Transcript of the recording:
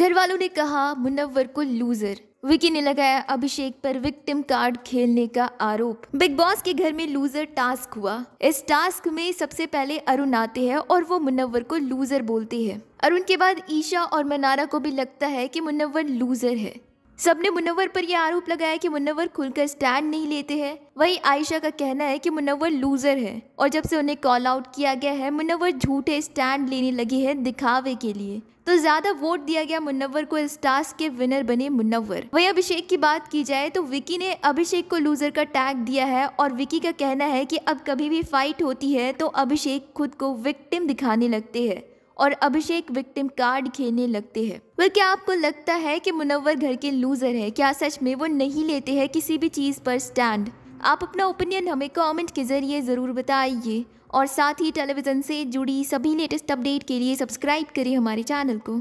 घर वालों ने कहा मुनव्वर को लूजर विकी ने लगाया अभिषेक पर विक्टिम कार्ड खेलने का आरोप बिग बॉस के घर में लूजर टास्क हुआ इस टास्क में सबसे पहले अरुण आते हैं और वो मुनव्वर को लूजर बोलते है अरुण के बाद ईशा और मनारा को भी लगता है कि मुनव्वर लूजर है सबने मुनव्वर पर यह आरोप लगाया कि मुनव्वर खुलकर स्टैंड नहीं लेते हैं वहीं आयशा का कहना है कि मुनव्वर लूजर है और जब से उन्हें कॉल आउट किया गया है मुनव्वर झूठे स्टैंड लेने लगे हैं दिखावे के लिए तो ज्यादा वोट दिया गया मुनव्वर को इस टास्क के विनर बने मुनव्वर वही अभिषेक की बात की जाए तो विकी ने अभिषेक को लूजर का टैग दिया है और विकी का कहना है कि अब कभी भी फाइट होती है तो अभिषेक खुद को विक्टिम दिखाने लगते हैं और अभिषेक विक्टिम कार्ड खेलने लगते हैं वह क्या आपको लगता है कि मुनव्वर घर के लूजर है क्या सच में वो नहीं लेते हैं किसी भी चीज़ पर स्टैंड आप अपना ओपिनियन हमें कमेंट के जरिए ज़रूर बताइए और साथ ही टेलीविज़न से जुड़ी सभी लेटेस्ट अपडेट के लिए सब्सक्राइब करें हमारे चैनल को